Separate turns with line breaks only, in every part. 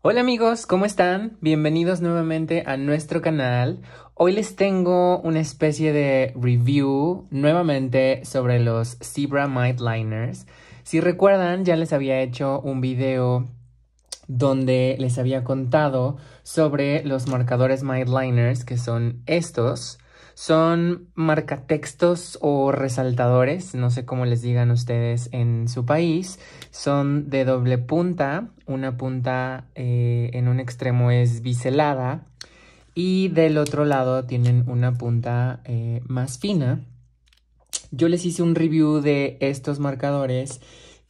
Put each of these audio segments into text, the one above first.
Hola amigos, ¿cómo están? Bienvenidos nuevamente a nuestro canal. Hoy les tengo una especie de review nuevamente sobre los Zebra Midliners. Si recuerdan, ya les había hecho un video donde les había contado sobre los marcadores Midliners que son estos. Son marcatextos o resaltadores, no sé cómo les digan ustedes en su país. Son de doble punta, una punta eh, en un extremo es biselada y del otro lado tienen una punta eh, más fina. Yo les hice un review de estos marcadores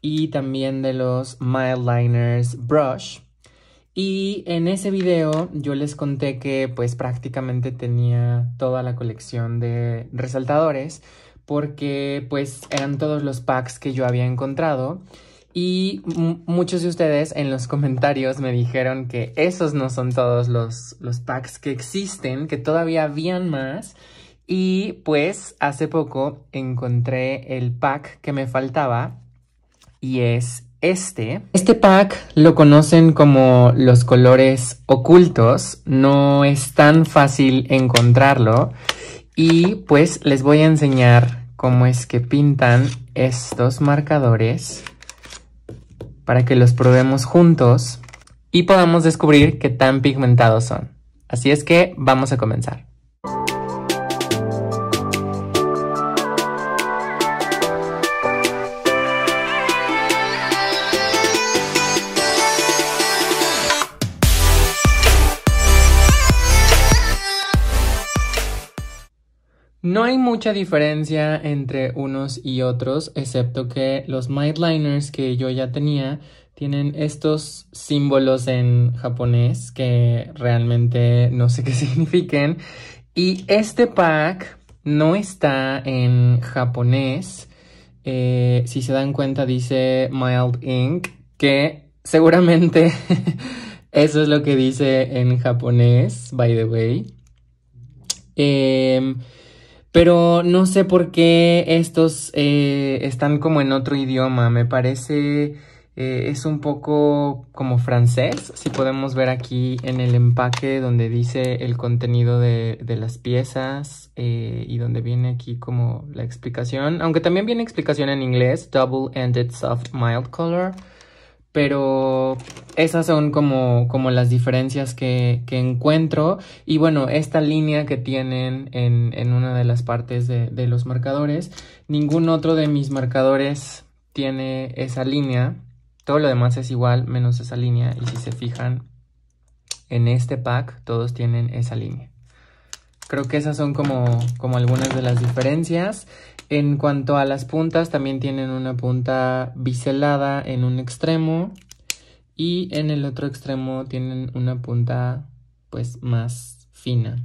y también de los myliners Brush y en ese video yo les conté que pues prácticamente tenía toda la colección de resaltadores porque pues eran todos los packs que yo había encontrado y muchos de ustedes en los comentarios me dijeron que esos no son todos los, los packs que existen, que todavía habían más y pues hace poco encontré el pack que me faltaba y es este, este pack lo conocen como los colores ocultos, no es tan fácil encontrarlo y pues les voy a enseñar cómo es que pintan estos marcadores para que los probemos juntos y podamos descubrir qué tan pigmentados son. Así es que vamos a comenzar. No hay mucha diferencia entre unos y otros, excepto que los Liners que yo ya tenía tienen estos símbolos en japonés que realmente no sé qué signifiquen. Y este pack no está en japonés. Eh, si se dan cuenta dice Mild Ink, que seguramente eso es lo que dice en japonés, by the way. Em, pero no sé por qué estos eh, están como en otro idioma. Me parece eh, es un poco como francés. Si podemos ver aquí en el empaque donde dice el contenido de, las piezas eh, y donde viene aquí como la explicación. Aunque también viene explicación en inglés. Double-ended soft mild color pero esas son como, como las diferencias que, que, encuentro. Y bueno, esta línea que tienen en, en una de las partes de, de, los marcadores, ningún otro de mis marcadores tiene esa línea. Todo lo demás es igual menos esa línea. Y si se fijan en este pack, todos tienen esa línea. Creo que esas son como, como algunas de las diferencias. En cuanto a las puntas, también tienen una punta biselada en un extremo y en el otro extremo tienen una punta pues más fina.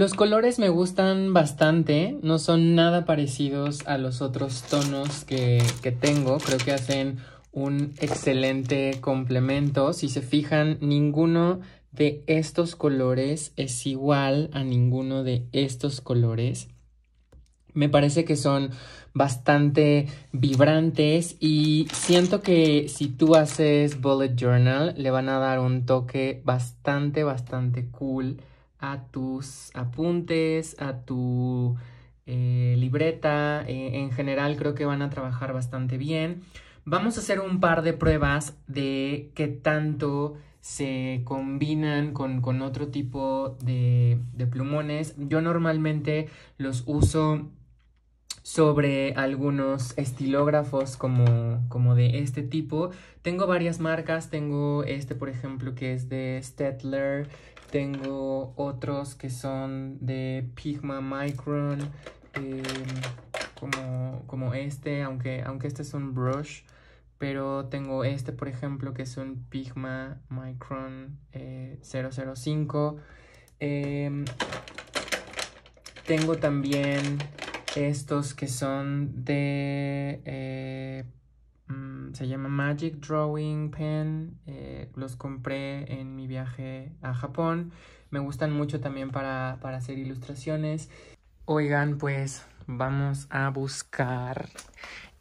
Los colores me gustan bastante, no son nada parecidos a los otros tonos que, tengo, creo que hacen un excelente complemento. Si se fijan, ninguno de estos colores es igual a ninguno de estos colores. Me parece que son bastante vibrantes y siento que si tú haces bullet journal le van a dar un toque bastante, bastante cool a tus apuntes, a tu eh, libreta. E, en general creo que van a trabajar bastante bien. Vamos a hacer un par de pruebas de qué tanto se combinan con, otro tipo de, plumones. Yo normalmente los uso sobre algunos estilógrafos como, como de este tipo. Tengo varias marcas, tengo este por ejemplo que es de Stettler, tengo otros que son de Pigma Micron, eh, como, este, aunque, aunque este es un brush. Pero tengo este, por ejemplo, que es un Pigma Micron 005. Eh, em, tengo también estos que son de eh, Mm, se llama Magic Drawing Pen. Eh, los compré en mi viaje a Japón. Me gustan mucho también para, para hacer ilustraciones. Oigan, pues vamos a buscar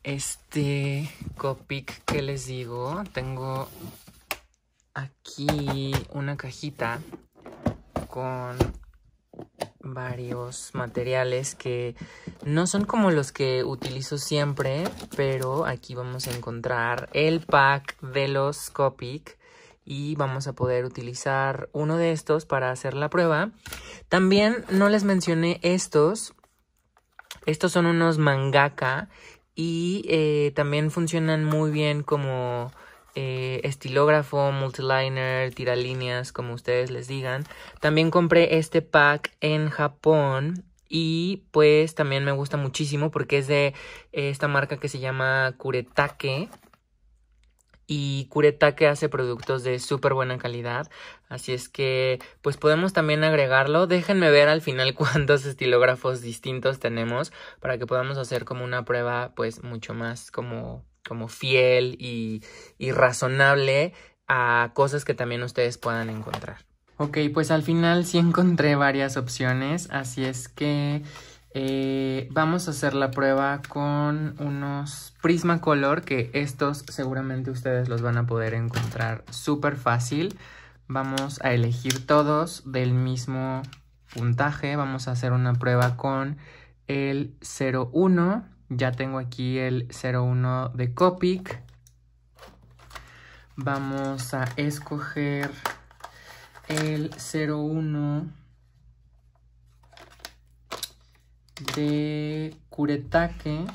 este Copic que les digo. Tengo aquí una cajita con varios materiales que no son como los que utilizo siempre, pero aquí vamos a encontrar el pack de los Copic y vamos a poder utilizar uno de estos para hacer la prueba. También no les mencioné estos. Estos son unos mangaka y eh, también funcionan muy bien como eh, estilógrafo, multiliner, tiralíneas, como ustedes les digan. También compré este pack en Japón y pues también me gusta muchísimo porque es de eh, esta marca que se llama Kuretake. Y Kuretake hace productos de súper buena calidad. Así es que pues podemos también agregarlo. Déjenme ver al final cuántos estilógrafos distintos tenemos para que podamos hacer como una prueba pues mucho más como como fiel y, razonable a cosas que también ustedes puedan encontrar. Ok, pues al final sí encontré varias opciones, así es que eh, vamos a hacer la prueba con unos Prismacolor, que estos seguramente ustedes los van a poder encontrar súper fácil. Vamos a elegir todos del mismo puntaje, vamos a hacer una prueba con el 01 ya tengo aquí el 01 de Copic. Vamos a escoger el 01 de Curetaque,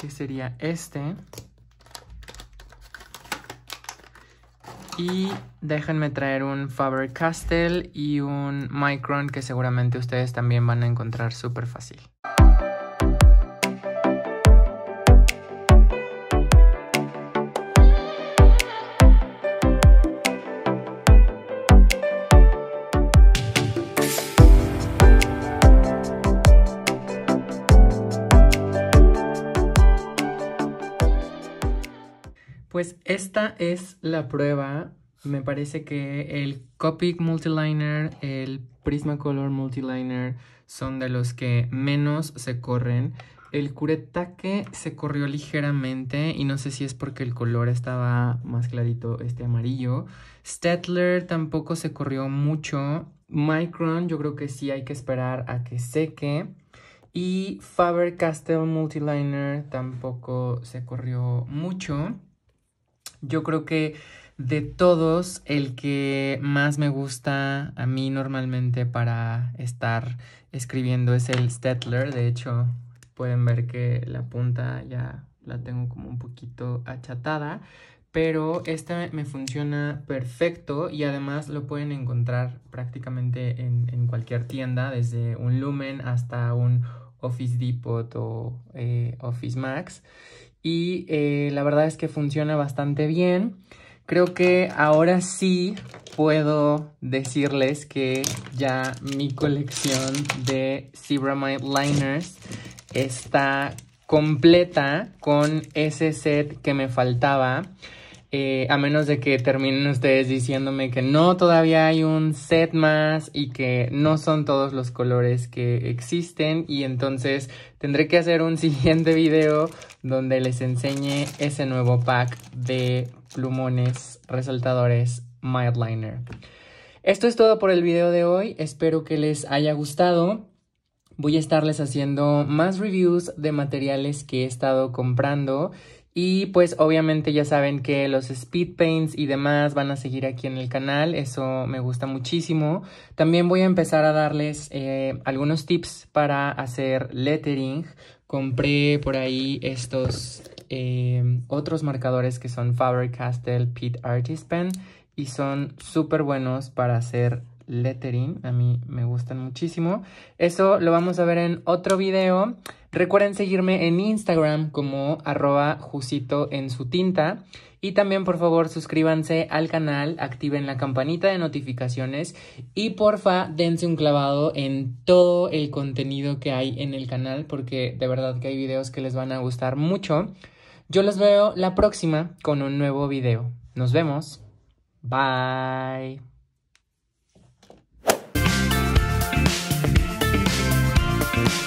que sería este. Y déjenme traer un Faber-Castell y un Micron que seguramente ustedes también van a encontrar súper fácil. Pues esta es la prueba. Me parece que el Copic Multiliner, el Prismacolor Multiliner son de los que menos se corren. El curetaque se corrió ligeramente y no sé si es porque el color estaba más clarito, este amarillo. Stettler tampoco se corrió mucho. Micron yo creo que sí hay que esperar a que seque. Y Faber-Castell Multiliner tampoco se corrió mucho. Yo creo que de todos, el que más me gusta a mí normalmente para estar escribiendo es el Stetler. De hecho, pueden ver que la punta ya la tengo como un poquito achatada. Pero este me funciona perfecto y además lo pueden encontrar prácticamente en, cualquier tienda, desde un Lumen hasta un Office Depot o eh, Office Max y eh, la verdad es que funciona bastante bien. Creo que ahora sí puedo decirles que ya mi colección de My Liners está completa con ese set que me faltaba. Eh, a menos de que terminen ustedes diciéndome que no, todavía hay un set más y que no son todos los colores que existen y entonces tendré que hacer un siguiente video donde les enseñe ese nuevo pack de plumones resaltadores Mildliner. Esto es todo por el video de hoy, espero que les haya gustado. Voy a estarles haciendo más reviews de materiales que he estado comprando y pues obviamente ya saben que los speed paints y demás van a seguir aquí en el canal, eso me gusta muchísimo. También voy a empezar a darles eh, algunos tips para hacer lettering. Compré por ahí estos eh, otros marcadores que son Faber-Castell Pit Artist Pen y son súper buenos para hacer lettering. A mí me gustan muchísimo. Eso lo vamos a ver en otro video. Recuerden seguirme en Instagram como arroba jusito en su tinta. Y también por favor suscríbanse al canal, activen la campanita de notificaciones y porfa dense un clavado en todo el contenido que hay en el canal porque de verdad que hay videos que les van a gustar mucho. Yo los veo la próxima con un nuevo video. Nos vemos. Bye. Thank you.